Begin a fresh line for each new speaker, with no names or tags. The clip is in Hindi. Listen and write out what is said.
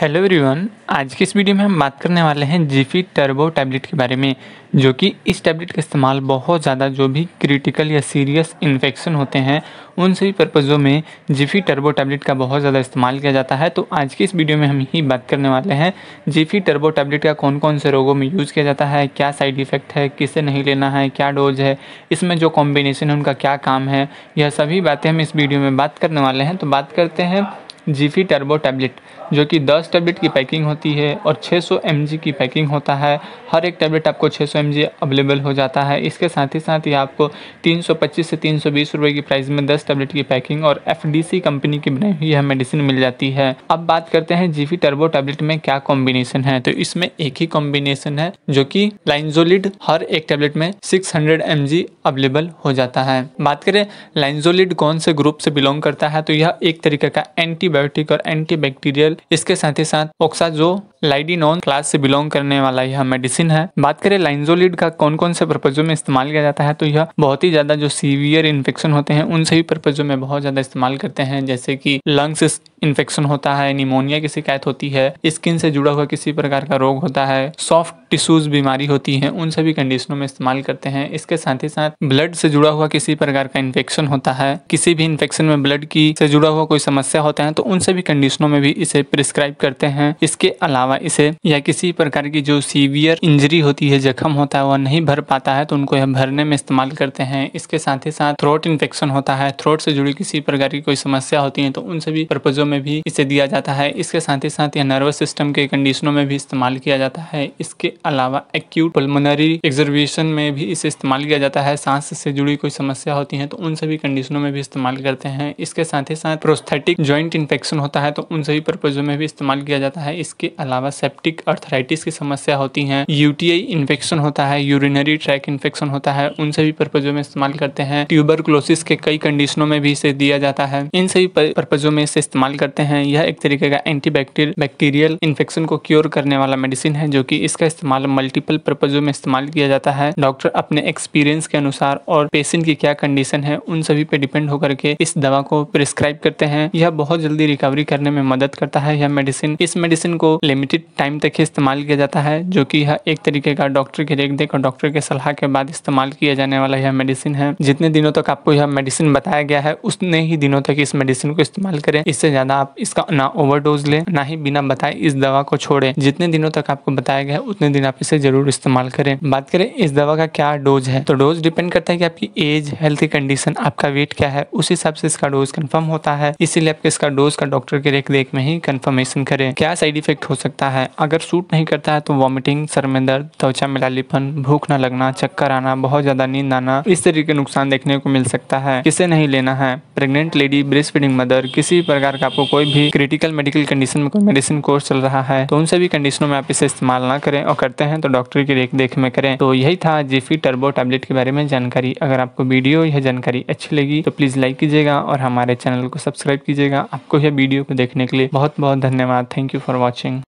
हेलो एवरीवन आज की इस वीडियो में हम बात करने वाले हैं जीफी टर्बो टैबलेट के बारे में जो कि इस टैबलेट का इस्तेमाल बहुत ज़्यादा जो भी क्रिटिकल या सीरियस इन्फेक्शन होते हैं उन सभी पर्पज़ों में जीफी टर्बो टैबलेट का बहुत ज़्यादा इस्तेमाल किया जाता है तो आज की इस वीडियो में हम ही बात करने वाले हैं जीफी टर्बो टैबलेट का कौन कौन से रोगों में यूज़ किया जाता है क्या साइड इफ़ेक्ट है किसे नहीं लेना है क्या डोज है इसमें जो कॉम्बिनेशन है उनका क्या काम है यह सभी बातें हम इस वीडियो में बात करने वाले हैं तो बात करते हैं जीफी टर्बो टैबलेट जो कि 10 टैबलेट की पैकिंग होती है और 600 सौ की पैकिंग होता है हर एक टैबलेट आपको 600 सौ अवेलेबल हो जाता है इसके साथ ही साथ ही आपको 325 से 320 रुपए की प्राइस में 10 टैबलेट की पैकिंग और एफडीसी कंपनी की बनाई हुई यह मेडिसिन मिल जाती है अब बात करते हैं जीफी टर्बो टैबलेट में क्या कॉम्बिनेशन है तो इसमें एक ही कॉम्बिनेशन है जो की लाइनजोलिड हर एक टेबलेट में सिक्स हंड्रेड अवेलेबल हो जाता है बात करें लाइनजोलिड कौन से ग्रुप से बिलोंग करता है तो यह एक तरीके का एंटी एंटीबायोटिक और एंटीबैक्टीरियल इसके साथ ही साथ ऑक्साजो लाइडिनोन क्लास से बिलोंग करने वाला यह मेडिसिन है बात करें लाइन्जोलिड का कौन कौन से पर्पजों में इस्तेमाल किया जाता है तो यह बहुत ही ज्यादा जो सीवियर इन्फेक्शन होते हैं उन सभी पर्पजों में बहुत ज्यादा इस्तेमाल करते हैं जैसे कि लंग्स इन्फेक्शन होता है निमोनिया की शिकायत होती है स्किन से जुड़ा हुआ किसी प्रकार का रोग होता है सॉफ्ट टिश्यूज बीमारी होती है उन सभी कंडीशनों में इस्तेमाल करते हैं इसके साथ ही साथ ब्लड से जुड़ा हुआ किसी प्रकार का इन्फेक्शन होता है किसी भी इन्फेक्शन में ब्लड की से जुड़ा हुआ कोई समस्या होता है तो उन सभी कंडीशनों में भी इसे प्रिस्क्राइब करते हैं इसके अलावा अलावा इसे या किसी प्रकार की जो सीवियर इंजरी होती है जख्म होता है वह नहीं भर पाता है तो उनको यह भरने में इस्तेमाल करते हैं इसके साथ ही साथ थ्रोट इन्फेक्शन होता है थ्रोट से जुड़ी किसी प्रकार की कोई समस्या होती है तो उन सभी पर्पजों में भी इसे दिया जाता है इसके साथ ही साथ यह नर्वस सिस्टम के कंडीशनों में भी इस्तेमाल किया जाता है इसके अलावा एक्यूट पल्मोनरी एक्जर्वेशन में भी इसे इस्तेमाल किया जाता है सांस से जुड़ी कोई समस्या होती है तो उन सभी कंडीशनों में भी इस्तेमाल करते हैं इसके साथ ही साथ प्रोस्थेटिक ज्वाइंट इन्फेक्शन होता है तो उन सभी पर्पजों में भी इस्तेमाल किया जाता है इसके अलावा अलावा सेप्टिक अर्थराइटिस की समस्या होती है यूटीआई इन्फेक्शन होता है यूरिनरी ट्रैक इन्फेक्शन होता है उन सभी पर्पजों में इस्तेमाल करते हैं ट्यूबर के कई कंडीशनों में भी इसे दिया जाता है इन सभी पर्पजों में इसे इस्तेमाल करते हैं यह एक तरीके का एंटी बैक्टीरियल इन्फेक्शन को क्योर करने वाला मेडिसिन है जो कि इसका इस्तेमाल मल्टीपल पर्पजों में इस्तेमाल किया जाता है डॉक्टर अपने एक्सपीरियंस के अनुसार और पेशेंट की क्या कंडीशन है उन सभी पे डिपेंड होकर के इस दवा को प्रिस्क्राइब करते हैं यह बहुत जल्दी रिकवरी करने में मदद करता है यह मेडिसिन इस मेडिसिन को लिमिटेड लिमिटेड टाइम तक ही इस्तेमाल किया जाता है जो कि यह एक तरीके का डॉक्टर की देख देख और डॉक्टर के सलाह के बाद इस्तेमाल किया जाने वाला यह मेडिसिन है जितने दिनों तक आपको यह मेडिसिन बताया गया है उतने ही दिनों तक इस मेडिसिन को इस्तेमाल करें इससे ज़्यादा आप इसका ना ओवरडोज लें ना ही बिना बताए इस दवा को छोड़े जितने दिनों तक आपको बताया गया है उतने दिन आप इसे जरूर इस्तेमाल करें बात करें इस दवा का क्या डोज है तो डोज डिपेंड करता है की आपकी एज हेल्थ कंडीशन आपका वेट क्या है उस हिसाब से इसका डोज कन्फर्म होता है इसीलिए आपके इसका डोज का डॉक्टर रेख देख में ही कन्फर्मेशन करें क्या साइड इफेक्ट हो सकता है करता है अगर सूट नहीं करता है तो वॉमिटिंग सर में दर्द त्वचा में लालीपन भूख न लगना चक्कर आना बहुत ज़्यादा नींद आना इस तरीके के नुकसान देखने को मिल सकता है किसे नहीं लेना है pregnant lady breast feeding mother किसी भी प्रकार का आपको कोई भी क्रिटिकल मेडिकल कंडीशन में कोई मेडिसिन कोर्स चल रहा है तो उन सभी कंडीशनों में आप इसे इस्तेमाल ना करें और करते हैं तो डॉक्टर की देख में करें तो यही था जीफी टर्बो टैबलेट के बारे में जानकारी अगर आपको वीडियो यह जानकारी अच्छी लगी तो प्लीज़ लाइक कीजिएगा और हमारे चैनल को सब्सक्राइब कीजिएगा आपको यह वीडियो को देखने के लिए बहुत बहुत धन्यवाद थैंक यू फॉर वॉचिंग